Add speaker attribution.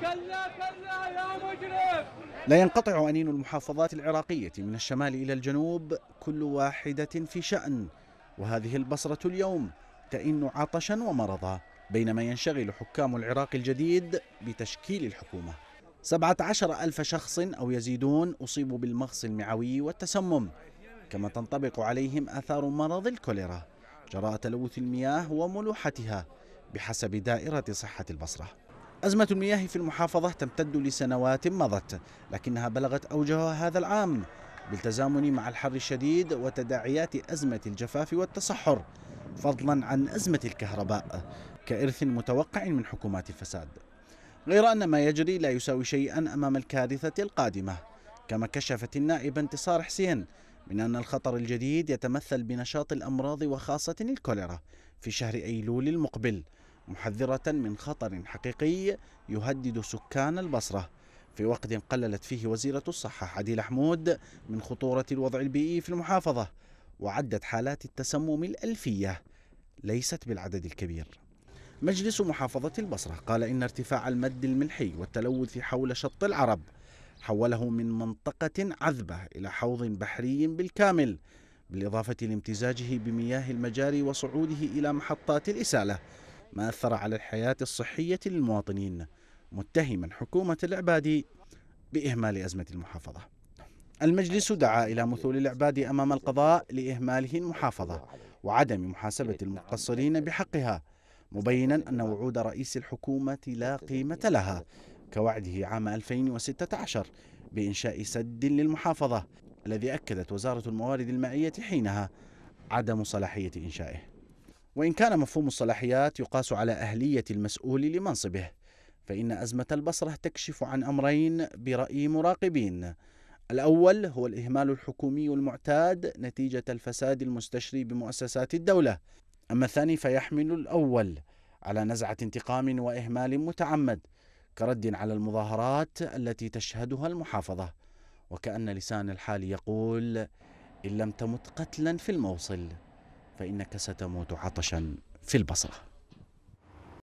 Speaker 1: كلا كلا يا مجرم لا ينقطع أنين المحافظات العراقية من الشمال إلى الجنوب كل واحدة في شأن وهذه البصرة اليوم تئن عطشا ومرضا بينما ينشغل حكام العراق الجديد بتشكيل الحكومة عشر ألف شخص أو يزيدون أصيبوا بالمغص المعوي والتسمم كما تنطبق عليهم آثار مرض الكوليرا جراء تلوث المياه وملوحتها بحسب دائرة صحة البصرة أزمة المياه في المحافظة تمتد لسنوات مضت لكنها بلغت أوجها هذا العام بالتزامن مع الحر الشديد وتداعيات أزمة الجفاف والتصحر فضلا عن أزمة الكهرباء كإرث متوقع من حكومات الفساد غير أن ما يجري لا يساوي شيئا أمام الكارثة القادمة كما كشفت النائبة انتصار حسين من أن الخطر الجديد يتمثل بنشاط الأمراض وخاصة الكوليرا في شهر أيلول المقبل محذرة من خطر حقيقي يهدد سكان البصرة في وقت قللت فيه وزيرة الصحة عديل حمود من خطورة الوضع البيئي في المحافظة وعدت حالات التسمم الألفية ليست بالعدد الكبير مجلس محافظة البصرة قال إن ارتفاع المد الملحي والتلوث حول شط العرب حوله من منطقة عذبة إلى حوض بحري بالكامل بالإضافة لامتزاجه بمياه المجاري وصعوده إلى محطات الإسالة ما أثر على الحياة الصحية للمواطنين متهما حكومة العبادي بإهمال أزمة المحافظة المجلس دعا إلى مثول العبادي أمام القضاء لإهماله المحافظة وعدم محاسبة المقصرين بحقها مبينا أن وعود رئيس الحكومة لا قيمة لها كوعده عام 2016 بإنشاء سد للمحافظة الذي أكدت وزارة الموارد المائية حينها عدم صلاحية إنشائه وإن كان مفهوم الصلاحيات يقاس على أهلية المسؤول لمنصبه فإن أزمة البصرة تكشف عن أمرين برأي مراقبين الأول هو الإهمال الحكومي المعتاد نتيجة الفساد المستشري بمؤسسات الدولة أما الثاني فيحمل الأول على نزعة انتقام وإهمال متعمد كرد على المظاهرات التي تشهدها المحافظة وكأن لسان الحال يقول إن لم تمت قتلا في الموصل فإنك ستموت عطشا في البصرة